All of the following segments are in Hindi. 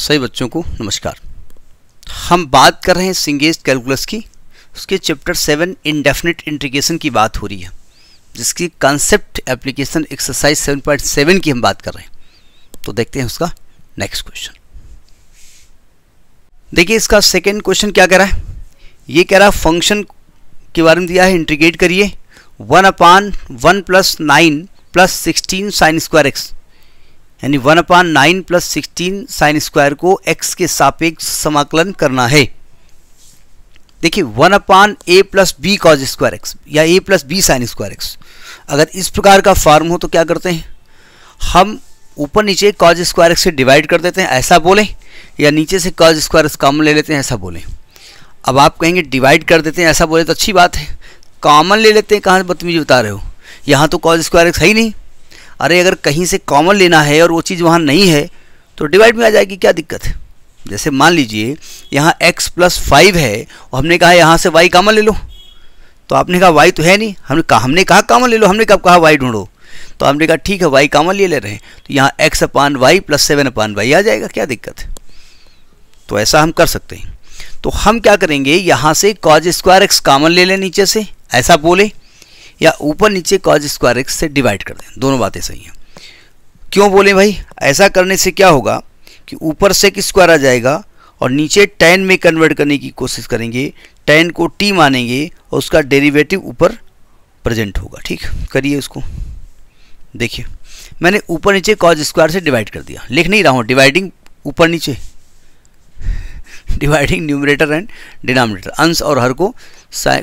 सही बच्चों को नमस्कार हम बात कर रहे हैं सिंगेज कैलकुलस की उसके चैप्टर सेवन इनडेफिनिट इंटीग्रेशन की बात हो रही है जिसकी concept application exercise seven point seven की हम बात कर रहे हैं तो देखते हैं उसका नेक्स्ट क्वेश्चन देखिए इसका सेकेंड क्वेश्चन क्या कह रहा है ये कह रहा है फंक्शन के बारे में दिया है इंटीग्रेट करिए one upon one plus nine plus sixteen sine square x यानी one upon nine plus sixteen sine square को एक्स के सापेक्ष समाकलन करना है देखिए one upon a plus b cos square x या a plus b sine square x अगर इस प्रकार का फॉर्म हो तो क्या करते हैं हम ऊपर नीचे कॉज स्क्वायर एक्स से डिवाइड कर देते हैं ऐसा बोलें या नीचे से कॉज स्क्वायर एक्स कॉमन ले लेते हैं ऐसा बोलें अब आप कहेंगे डिवाइड कर देते हैं ऐसा बोले तो अच्छी बात है कॉमन ले लेते हैं कहाँ बदतमीजी बता रहे हो यहाँ तो कॉज स्क्वायर एक्स है ही नहीं अरे अगर कहीं से कॉमन लेना है और वो चीज़ वहाँ नहीं है तो डिवाइड में आ जाएगी क्या दिक्कत है जैसे मान लीजिए यहाँ x प्लस फाइव है और हमने कहा यहाँ से y कामन ले लो तो आपने कहा y तो है नहीं हमने कहा हमने कहा कामन ले लो हमने कब कहा y ढूंढो तो हमने कहा ठीक है y कामन ले ले रहे हैं तो यहाँ x upon y plus seven upon y आ जाएगा क्या दिक्कत है तो ऐसा हम कर सकते हैं तो हम क्या करेंगे यहाँ से कॉज स्क्वायर एक्स कामन ले लें नीचे से ऐसा बोले या ऊपर नीचे कॉज स्क्वायर एक्स से डिवाइड कर दें दोनों बातें सही हैं क्यों बोले भाई ऐसा करने से क्या होगा कि ऊपर से एक स्क्वायर आ जाएगा और नीचे टेन में कन्वर्ट करने की कोशिश करेंगे टेन को टी मानेंगे और उसका डेरिवेटिव ऊपर प्रेजेंट होगा ठीक करिए उसको देखिए मैंने ऊपर नीचे कॉज स्क्वायर से डिवाइड कर दिया लिख नहीं रहा हूँ डिवाइडिंग ऊपर नीचे डिवाइडिंग न्यूमरेटर एंड डिनोमिनेटर अंश और हर को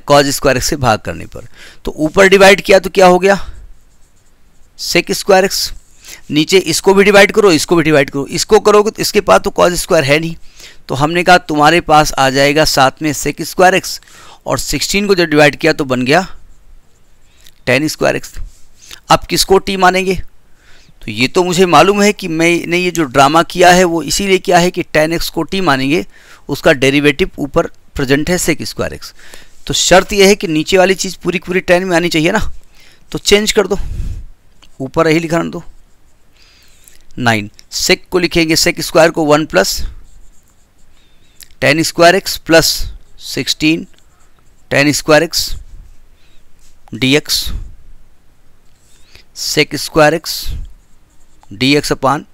कॉज स्क्वायर एक्स से भाग करने पर तो ऊपर डिवाइड किया तो क्या हो गया सेक स्क्वायर एक्स नीचे इसको भी डिवाइड करो इसको भी डिवाइड करो इसको करोगे तो इसके पास तो कॉज स्क्वायर है नहीं तो हमने कहा तुम्हारे पास आ जाएगा साथ में सेक स्क्वायर एक्स और सिक्सटीन को जब डिवाइड किया तो बन गया टेन स्क्वायर एक्स अब किसको टी मानेंगे तो ये तो मुझे मालूम है कि मैंने ये जो ड्रामा किया है वो इसीलिए किया है कि टेन एक्स को टी मानेंगे उसका डेरिवेटिव ऊपर प्रेजेंट है सेक स्क्वायर एक्स तो शर्त यह है कि नीचे वाली चीज़ पूरी पूरी टेन में आनी चाहिए ना तो चेंज कर दो ऊपर यही लिखा दो नाइन सेक को लिखेंगे सेक स्क्वायर को one plus tan square x plus sixteen tan square x d x sec square x d x upon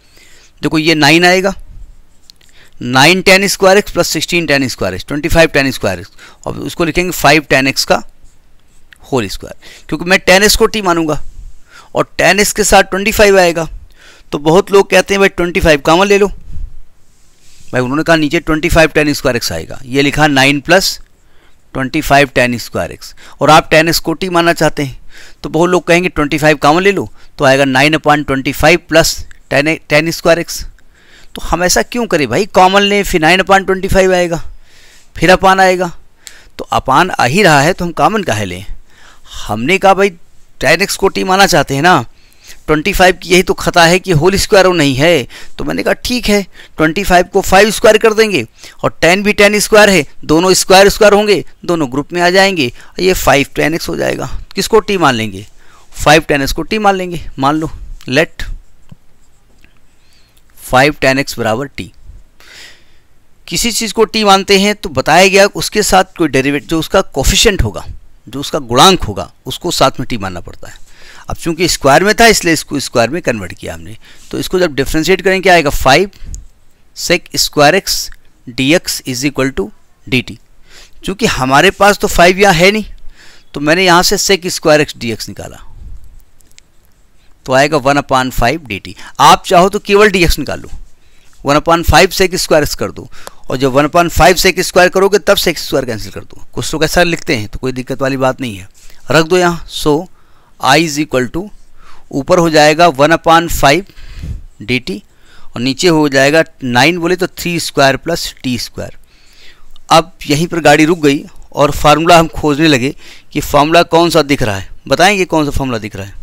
देखो ये नाइन आएगा nine tan square x plus sixteen tan square x twenty five tan square x और उसको लिखेंगे फाइव टेन एक्स का होल स्क्वायर क्योंकि मैं टेन एक्स को टी मानूंगा और टेन एक्स के साथ ट्वेंटी फाइव आएगा तो बहुत लोग कहते हैं भाई ट्वेंटी फाइव कामन ले लो भाई उन्होंने कहा नीचे twenty five tan square x आएगा ये लिखा nine plus twenty five tan square x और आप टेन एक्स को टी मानना चाहते हैं तो बहुत लोग कहेंगे ट्वेंटी फाइव कामन ले लो तो आएगा nine upon twenty five plus tan tan square x तो हम ऐसा क्यों करें भाई कॉमन लें फिर नाइन अपान ट्वेंटी फाइव आएगा फिर अपान आएगा तो अपान आ ही रहा है तो हम कॉमन काहे लें हमने कहा भाई टेन एक्स को टी माना चाहते हैं ना ट्वेंटी फाइव की यही तो खता है कि होल स्क्वायर वो नहीं है तो मैंने कहा ठीक है ट्वेंटी फाइव को फाइव स्क्वायर कर देंगे और टेन भी टेन स्क्वायर है दोनों स्क्वायर स्क्वायर होंगे दोनों ग्रुप में आ जाएंगे और ये फाइव टेन एक्स हो जाएगा किसको टी मान लेंगे फाइव टेन एक्स को टी मान लेंगे मान लो लेट फाइव टेन एक्स बराबर टी किसी चीज़ को टी मानते हैं तो बताया गया उसके साथ कोई डेरिवेट जो उसका कोफिशेंट होगा जो उसका गुणांक होगा उसको साथ में टी मानना पड़ता है अब चूंकि स्क्वायर में था इसलिए इसको स्क्वायर में कन्वर्ट किया हमने तो इसको जब डिफ्रेंशिएट करें क्या आएगा five sec square x d x is equal to d t चूँकि हमारे पास तो फाइव यहाँ है नहीं तो मैंने यहाँ से sec square x d x निकाला तो आएगा one upon five d t आप चाहो तो केवल डी एक्स निकालो वन अपान फाइव से एक स्क्वायर कर दो और जब वन अपान फाइव से एक स्क्वायर करोगे तब से एक स्क्वायर कैंसिल कर दो कुछ तो कैसा लिखते हैं तो कोई दिक्कत वाली बात नहीं है रख दो यहाँ so I is equal to ऊपर हो जाएगा one upon five d t और नीचे हो जाएगा नाइन बोले तो three square plus t square अब यहीं पर गाड़ी रुक गई और फार्मूला हम खोजने लगे कि फार्मूला कौन सा दिख रहा है बताएंगे कौन सा फार्मूला दिख रहा है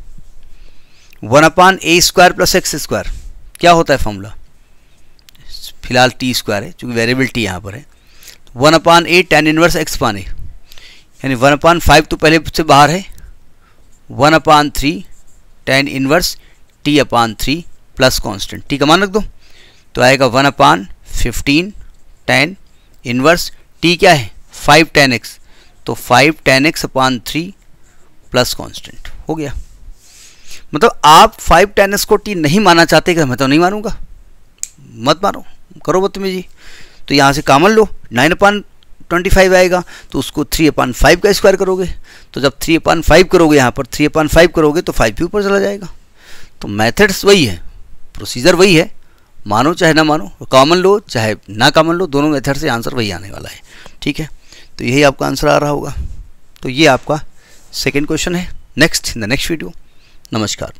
one upon a square plus x square क्या होता है फॉर्मूला फिलहाल टी स्क्वायर है चूँकि वेरिएबल टी यहाँ पर है one upon a tan inverse x upon a यानी वन अपान फाइव तो पहले से बाहर है one upon three tan inverse t upon three plus constant t का मान रख दो तो आएगा one upon fifteen tan inverse t क्या है फाइव टेन एक्स तो five tan x upon three plus constant हो गया मतलब आप फाइव टेन को टी नहीं माना चाहते कि मैं तो नहीं मानूंगा मत मानो करो जी तो यहाँ से कामन लो नाइन अपान ट्वेंटी फाइव आएगा तो उसको थ्री अपान फाइव का स्क्वायर करोगे तो जब थ्री अपान फाइव करोगे यहाँ पर थ्री अपान फाइव करोगे तो फाइव भी ऊपर चला जाएगा तो मैथड्स वही है प्रोसीजर वही है मानो चाहे ना मानो कॉमन लो चाहे ना कॉमन लो दोनों मेथड से आंसर वही आने वाला है ठीक है तो यही आपका आंसर आ रहा होगा तो ये आपका सेकेंड क्वेश्चन है next in the next video नमस्कार